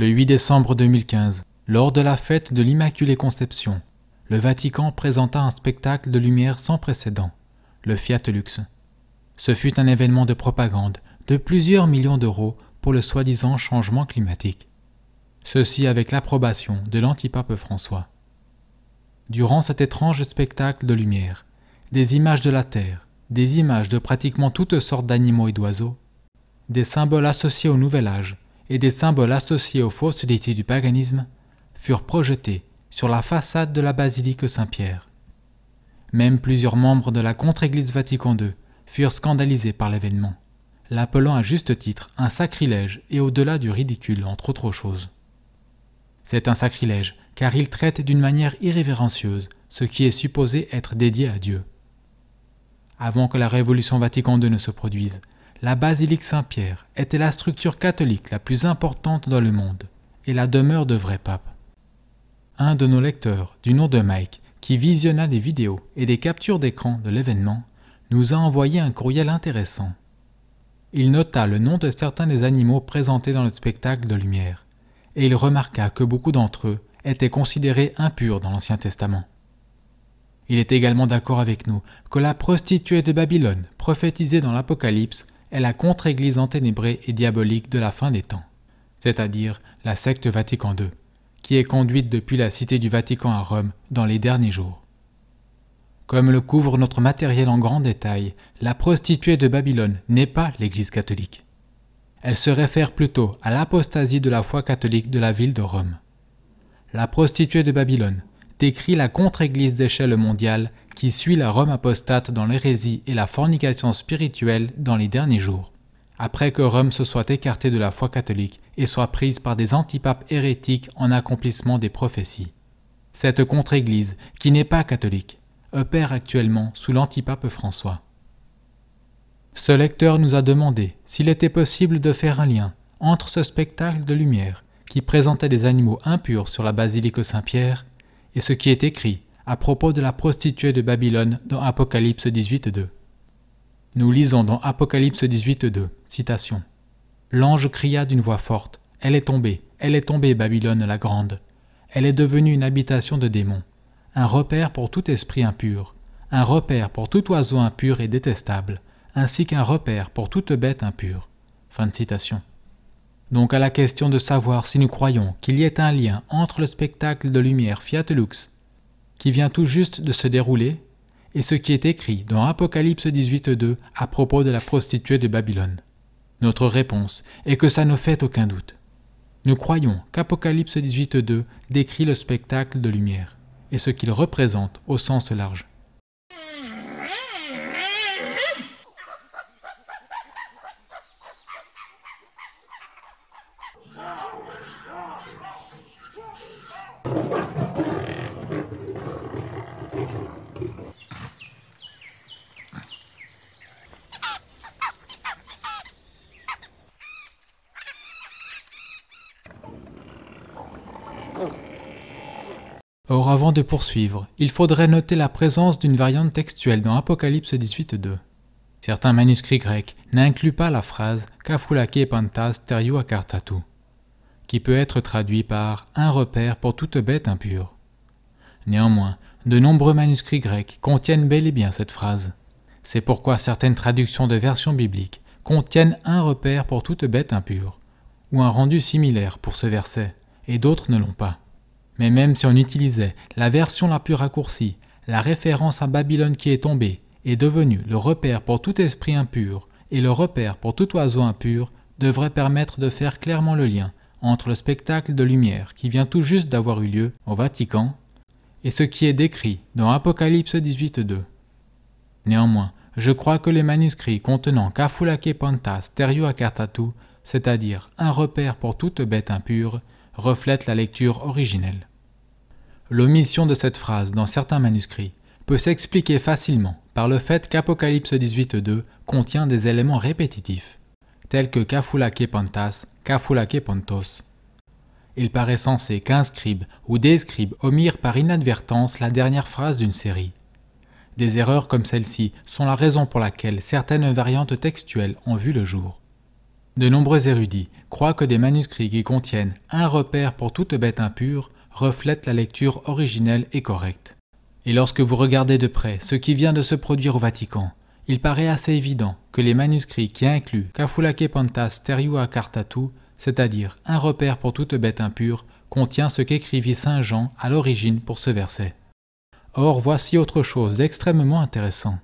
Le 8 décembre 2015, lors de la fête de l'Immaculée Conception, le Vatican présenta un spectacle de lumière sans précédent, le Fiat Lux. Ce fut un événement de propagande de plusieurs millions d'euros pour le soi-disant changement climatique. Ceci avec l'approbation de l'antipape François. Durant cet étrange spectacle de lumière, des images de la Terre, des images de pratiquement toutes sortes d'animaux et d'oiseaux, des symboles associés au Nouvel Âge, et des symboles associés aux fausses déités du paganisme furent projetés sur la façade de la basilique Saint-Pierre. Même plusieurs membres de la contre-église Vatican II furent scandalisés par l'événement, l'appelant à juste titre un sacrilège et au-delà du ridicule, entre autres choses. C'est un sacrilège, car il traite d'une manière irrévérencieuse ce qui est supposé être dédié à Dieu. Avant que la Révolution Vatican II ne se produise, la basilique Saint-Pierre était la structure catholique la plus importante dans le monde et la demeure de vrai pape. Un de nos lecteurs, du nom de Mike, qui visionna des vidéos et des captures d'écran de l'événement, nous a envoyé un courriel intéressant. Il nota le nom de certains des animaux présentés dans le spectacle de lumière, et il remarqua que beaucoup d'entre eux étaient considérés impurs dans l'Ancien Testament. Il est également d'accord avec nous que la prostituée de Babylone, prophétisée dans l'Apocalypse, est la contre-église enténébrée et diabolique de la fin des temps, c'est-à-dire la secte Vatican II, qui est conduite depuis la cité du Vatican à Rome dans les derniers jours. Comme le couvre notre matériel en grand détail, la prostituée de Babylone n'est pas l'Église catholique. Elle se réfère plutôt à l'apostasie de la foi catholique de la ville de Rome. La prostituée de Babylone décrit la contre-Église d'échelle mondiale qui suit la Rome apostate dans l'hérésie et la fornication spirituelle dans les derniers jours. Après que Rome se soit écartée de la foi catholique et soit prise par des antipapes hérétiques en accomplissement des prophéties. Cette contre-église, qui n'est pas catholique, opère actuellement sous l'antipape François. Ce lecteur nous a demandé s'il était possible de faire un lien entre ce spectacle de lumière qui présentait des animaux impurs sur la basilique Saint-Pierre et ce qui est écrit à propos de la prostituée de Babylone dans Apocalypse 18.2. Nous lisons dans Apocalypse 18.2, citation. L'ange cria d'une voix forte, Elle est tombée, elle est tombée, Babylone la grande. Elle est devenue une habitation de démons, un repère pour tout esprit impur, un repère pour tout oiseau impur et détestable, ainsi qu'un repère pour toute bête impure. Fin de citation. Donc à la question de savoir si nous croyons qu'il y ait un lien entre le spectacle de lumière Fiat Lux qui vient tout juste de se dérouler, et ce qui est écrit dans Apocalypse 18.2 à propos de la prostituée de Babylone. Notre réponse est que ça ne fait aucun doute. Nous croyons qu'Apocalypse 18.2 décrit le spectacle de lumière et ce qu'il représente au sens large. avant de poursuivre, il faudrait noter la présence d'une variante textuelle dans Apocalypse 18.2. Certains manuscrits grecs n'incluent pas la phrase Kafoulake pantas teriua Akartatou, qui peut être traduit par un repère pour toute bête impure. Néanmoins, de nombreux manuscrits grecs contiennent bel et bien cette phrase. C'est pourquoi certaines traductions de versions bibliques contiennent un repère pour toute bête impure, ou un rendu similaire pour ce verset, et d'autres ne l'ont pas. Mais même si on utilisait la version la plus raccourcie, la référence à Babylone qui est tombée est devenue le repère pour tout esprit impur et le repère pour tout oiseau impur devrait permettre de faire clairement le lien entre le spectacle de lumière qui vient tout juste d'avoir eu lieu au Vatican et ce qui est décrit dans Apocalypse 18.2. Néanmoins, je crois que les manuscrits contenant Kafulake Terio Akatatu, c'est-à-dire un repère pour toute bête impure, reflètent la lecture originelle. L'omission de cette phrase dans certains manuscrits peut s'expliquer facilement par le fait qu'Apocalypse 18.2 contient des éléments répétitifs, tels que Kafulake Pantas, Kafulake Pantos. Il paraît censé qu'un scribe ou des scribes omirent par inadvertance la dernière phrase d'une série. Des erreurs comme celle-ci sont la raison pour laquelle certaines variantes textuelles ont vu le jour. De nombreux érudits croient que des manuscrits qui contiennent un repère pour toute bête impure reflète la lecture originelle et correcte. Et lorsque vous regardez de près ce qui vient de se produire au Vatican, il paraît assez évident que les manuscrits qui incluent Kafulake Pantas Teriua Cartatu, c'est-à-dire un repère pour toute bête impure, contient ce qu'écrivit Saint Jean à l'origine pour ce verset. Or, voici autre chose extrêmement intéressant.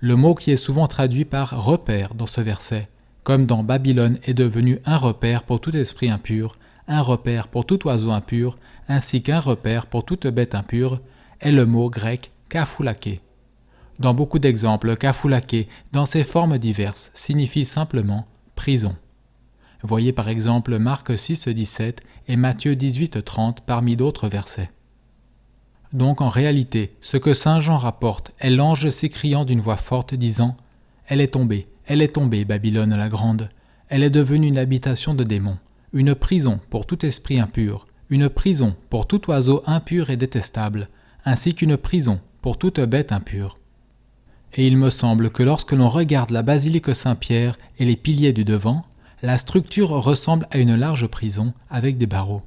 Le mot qui est souvent traduit par repère dans ce verset, comme dans Babylone est devenu un repère pour tout esprit impur, un repère pour tout oiseau impur, ainsi qu'un repère pour toute bête impure, est le mot grec kafoulake. Dans beaucoup d'exemples, kafoulake, dans ses formes diverses, signifie simplement prison. Voyez par exemple Marc 6, 17 et Matthieu 18, 30 parmi d'autres versets. Donc en réalité, ce que Saint Jean rapporte est l'ange s'écriant d'une voix forte disant Elle est tombée, elle est tombée, Babylone la Grande, elle est devenue une habitation de démons, une prison pour tout esprit impur, une prison pour tout oiseau impur et détestable, ainsi qu'une prison pour toute bête impure. Et il me semble que lorsque l'on regarde la basilique Saint-Pierre et les piliers du devant, la structure ressemble à une large prison avec des barreaux.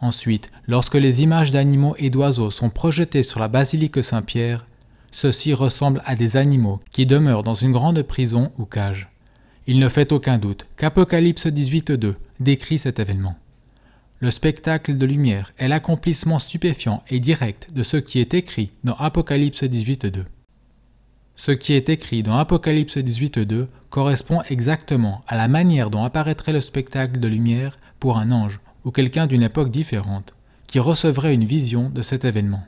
Ensuite, lorsque les images d'animaux et d'oiseaux sont projetées sur la basilique Saint-Pierre, ceux-ci ressemblent à des animaux qui demeurent dans une grande prison ou cage. Il ne fait aucun doute qu'Apocalypse 18.2 décrit cet événement. Le spectacle de lumière est l'accomplissement stupéfiant et direct de ce qui est écrit dans Apocalypse 18.2. Ce qui est écrit dans Apocalypse 18.2 correspond exactement à la manière dont apparaîtrait le spectacle de lumière pour un ange ou quelqu'un d'une époque différente, qui recevrait une vision de cet événement.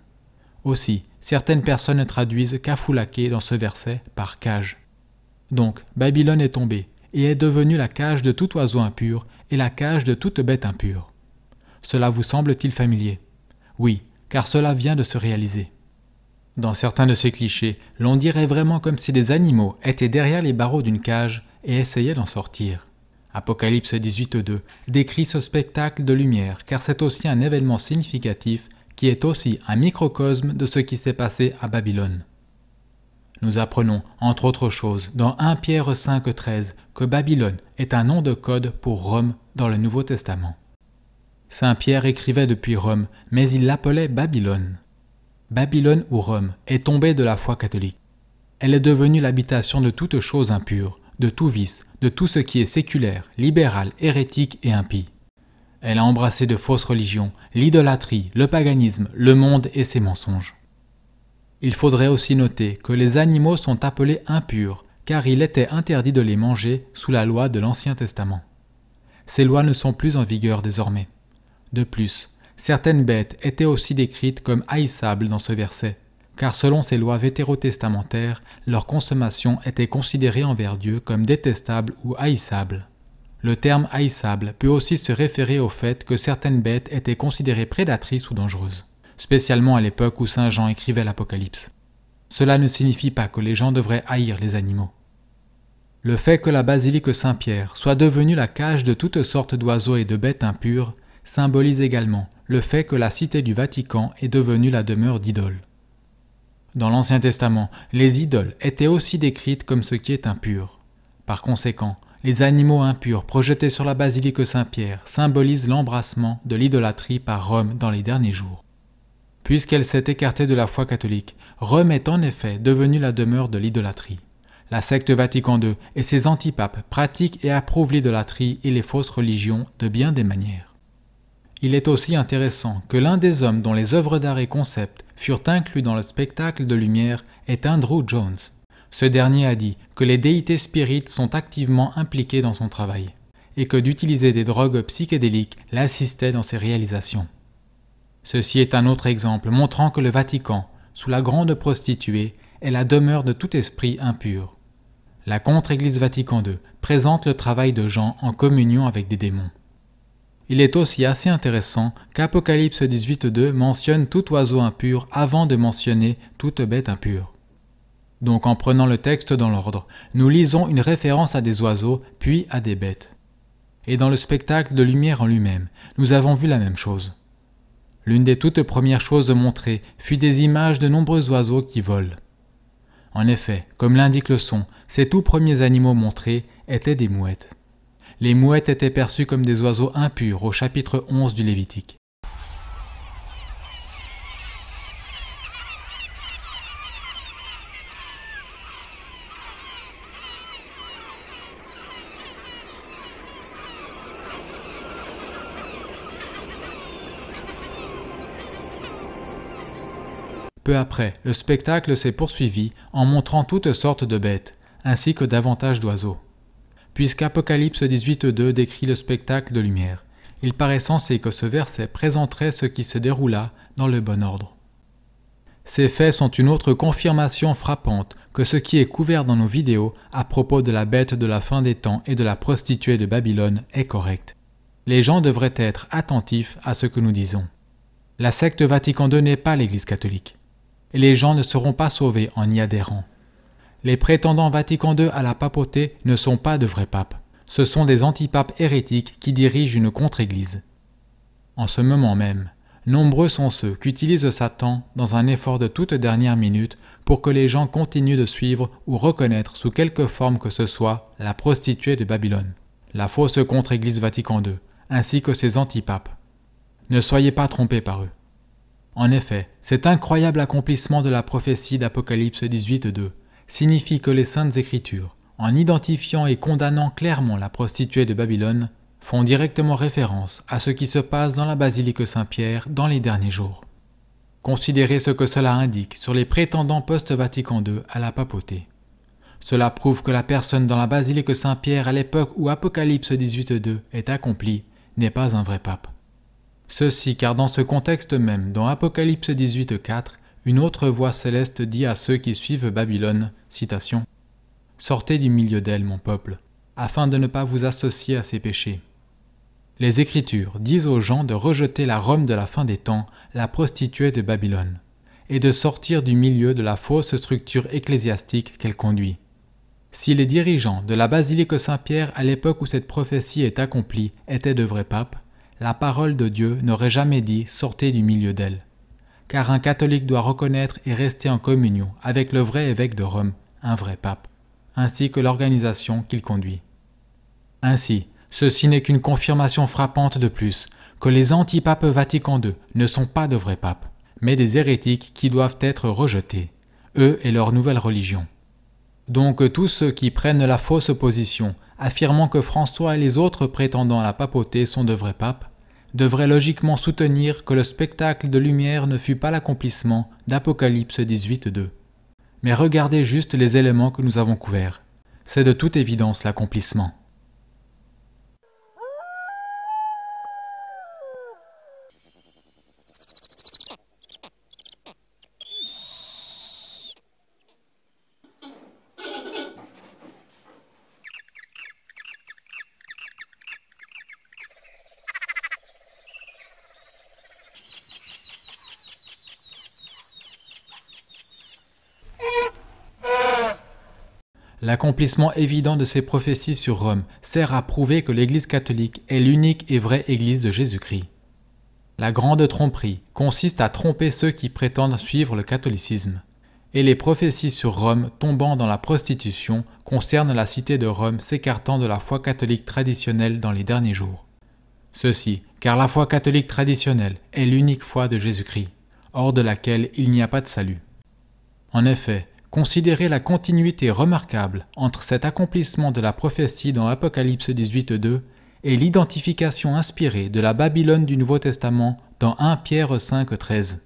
Aussi, certaines personnes traduisent Kafoulaké dans ce verset par cage. Donc Babylone est tombée, et est devenue la cage de tout oiseau impur, et la cage de toute bête impure. Cela vous semble-t-il familier Oui, car cela vient de se réaliser. Dans certains de ces clichés, l'on dirait vraiment comme si des animaux étaient derrière les barreaux d'une cage et essayaient d'en sortir. Apocalypse 18.2 décrit ce spectacle de lumière car c'est aussi un événement significatif qui est aussi un microcosme de ce qui s'est passé à Babylone. Nous apprenons, entre autres choses, dans 1 Pierre 5, 13, que Babylone est un nom de code pour Rome dans le Nouveau Testament. Saint Pierre écrivait depuis Rome, mais il l'appelait Babylone. Babylone ou Rome est tombée de la foi catholique. Elle est devenue l'habitation de toute chose impure, de tout vice, de tout ce qui est séculaire, libéral, hérétique et impie. Elle a embrassé de fausses religions, l'idolâtrie, le paganisme, le monde et ses mensonges. Il faudrait aussi noter que les animaux sont appelés impurs, car il était interdit de les manger sous la loi de l'Ancien Testament. Ces lois ne sont plus en vigueur désormais. De plus, certaines bêtes étaient aussi décrites comme haïssables dans ce verset, car selon ces lois vétérotestamentaires, leur consommation était considérée envers Dieu comme détestable ou haïssable. Le terme haïssable peut aussi se référer au fait que certaines bêtes étaient considérées prédatrices ou dangereuses spécialement à l'époque où Saint Jean écrivait l'Apocalypse. Cela ne signifie pas que les gens devraient haïr les animaux. Le fait que la basilique Saint-Pierre soit devenue la cage de toutes sortes d'oiseaux et de bêtes impures symbolise également le fait que la cité du Vatican est devenue la demeure d'idoles. Dans l'Ancien Testament, les idoles étaient aussi décrites comme ce qui est impur. Par conséquent, les animaux impurs projetés sur la basilique Saint-Pierre symbolisent l'embrassement de l'idolâtrie par Rome dans les derniers jours puisqu'elle s'est écartée de la foi catholique, Rome est en effet devenue la demeure de l'idolâtrie. La secte Vatican II et ses antipapes pratiquent et approuvent l'idolâtrie et les fausses religions de bien des manières. Il est aussi intéressant que l'un des hommes dont les œuvres d'art et concepts furent inclus dans le spectacle de lumière est Andrew Jones. Ce dernier a dit que les déités spirites sont activement impliquées dans son travail et que d'utiliser des drogues psychédéliques l'assistaient dans ses réalisations. Ceci est un autre exemple montrant que le Vatican, sous la grande prostituée, est la demeure de tout esprit impur. La contre-Église Vatican II présente le travail de Jean en communion avec des démons. Il est aussi assez intéressant qu'Apocalypse 18.2 mentionne tout oiseau impur avant de mentionner toute bête impure. Donc en prenant le texte dans l'ordre, nous lisons une référence à des oiseaux, puis à des bêtes. Et dans le spectacle de lumière en lui-même, nous avons vu la même chose. L'une des toutes premières choses montrées fut des images de nombreux oiseaux qui volent. En effet, comme l'indique le son, ces tout premiers animaux montrés étaient des mouettes. Les mouettes étaient perçues comme des oiseaux impurs au chapitre 11 du Lévitique. Peu après, le spectacle s'est poursuivi en montrant toutes sortes de bêtes, ainsi que davantage d'oiseaux. Puisqu'Apocalypse 18.2 décrit le spectacle de lumière, il paraît censé que ce verset présenterait ce qui se déroula dans le bon ordre. Ces faits sont une autre confirmation frappante que ce qui est couvert dans nos vidéos à propos de la bête de la fin des temps et de la prostituée de Babylone est correct. Les gens devraient être attentifs à ce que nous disons. La secte Vatican II n'est pas l'Église catholique et les gens ne seront pas sauvés en y adhérant. Les prétendants Vatican II à la papauté ne sont pas de vrais papes. Ce sont des antipapes hérétiques qui dirigent une contre-église. En ce moment même, nombreux sont ceux qu'utilise Satan dans un effort de toute dernière minute pour que les gens continuent de suivre ou reconnaître sous quelque forme que ce soit la prostituée de Babylone, la fausse contre-église Vatican II, ainsi que ses antipapes. Ne soyez pas trompés par eux. En effet, cet incroyable accomplissement de la prophétie d'Apocalypse 18.2 signifie que les saintes écritures, en identifiant et condamnant clairement la prostituée de Babylone, font directement référence à ce qui se passe dans la basilique Saint-Pierre dans les derniers jours. Considérez ce que cela indique sur les prétendants post-Vatican II à la papauté. Cela prouve que la personne dans la basilique Saint-Pierre à l'époque où Apocalypse 18.2 est accomplie n'est pas un vrai pape. Ceci car dans ce contexte même, dans Apocalypse 18.4, une autre voix céleste dit à ceux qui suivent Babylone, citation, Sortez du milieu d'elle, mon peuple, afin de ne pas vous associer à ses péchés. Les Écritures disent aux gens de rejeter la Rome de la fin des temps, la prostituée de Babylone, et de sortir du milieu de la fausse structure ecclésiastique qu'elle conduit. Si les dirigeants de la basilique Saint-Pierre à l'époque où cette prophétie est accomplie étaient de vrais papes, la parole de Dieu n'aurait jamais dit sortez du milieu d'elle. Car un catholique doit reconnaître et rester en communion avec le vrai évêque de Rome, un vrai pape, ainsi que l'organisation qu'il conduit. Ainsi, ceci n'est qu'une confirmation frappante de plus que les antipapes Vatican II ne sont pas de vrais papes, mais des hérétiques qui doivent être rejetés, eux et leur nouvelle religion. Donc tous ceux qui prennent la fausse position, affirmant que François et les autres prétendants à la papauté sont de vrais papes, devrait logiquement soutenir que le spectacle de lumière ne fut pas l'accomplissement d'Apocalypse 18.2. Mais regardez juste les éléments que nous avons couverts. C'est de toute évidence l'accomplissement. L'accomplissement évident de ces prophéties sur Rome sert à prouver que l'Église catholique est l'unique et vraie Église de Jésus-Christ. La grande tromperie consiste à tromper ceux qui prétendent suivre le catholicisme. Et les prophéties sur Rome tombant dans la prostitution concernent la cité de Rome s'écartant de la foi catholique traditionnelle dans les derniers jours. Ceci, car la foi catholique traditionnelle est l'unique foi de Jésus-Christ, hors de laquelle il n'y a pas de salut. En effet, Considérez la continuité remarquable entre cet accomplissement de la prophétie dans Apocalypse 18.2 et l'identification inspirée de la Babylone du Nouveau Testament dans 1 Pierre 5.13.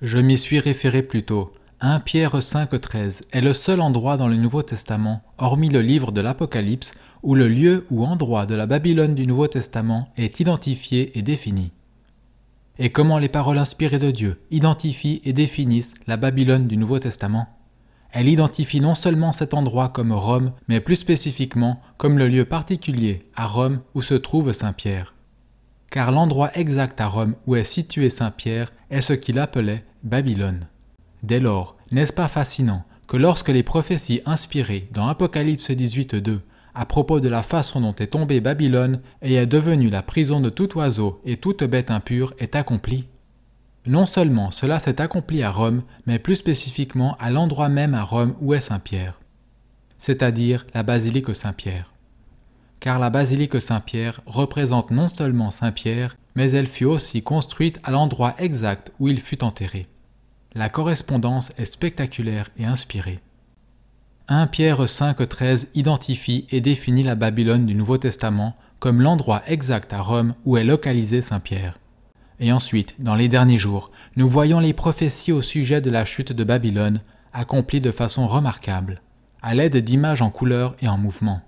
Je m'y suis référé plus tôt. 1 Pierre 5.13 est le seul endroit dans le Nouveau Testament, hormis le livre de l'Apocalypse, où le lieu ou endroit de la Babylone du Nouveau Testament est identifié et défini et comment les paroles inspirées de Dieu identifient et définissent la Babylone du Nouveau Testament. Elle identifie non seulement cet endroit comme Rome, mais plus spécifiquement comme le lieu particulier à Rome où se trouve Saint Pierre. Car l'endroit exact à Rome où est situé Saint Pierre est ce qu'il appelait Babylone. Dès lors, n'est-ce pas fascinant que lorsque les prophéties inspirées dans Apocalypse 18.2 à propos de la façon dont est tombée Babylone et est devenue la prison de tout oiseau et toute bête impure est accomplie. Non seulement cela s'est accompli à Rome, mais plus spécifiquement à l'endroit même à Rome où est Saint-Pierre, c'est-à-dire la basilique Saint-Pierre. Car la basilique Saint-Pierre représente non seulement Saint-Pierre, mais elle fut aussi construite à l'endroit exact où il fut enterré. La correspondance est spectaculaire et inspirée. 1 Pierre 13 identifie et définit la Babylone du Nouveau Testament comme l'endroit exact à Rome où est localisé Saint Pierre. Et ensuite, dans les derniers jours, nous voyons les prophéties au sujet de la chute de Babylone accomplies de façon remarquable, à l'aide d'images en couleur et en mouvement.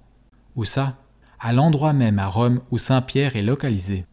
Où ça À l'endroit même à Rome où Saint Pierre est localisé.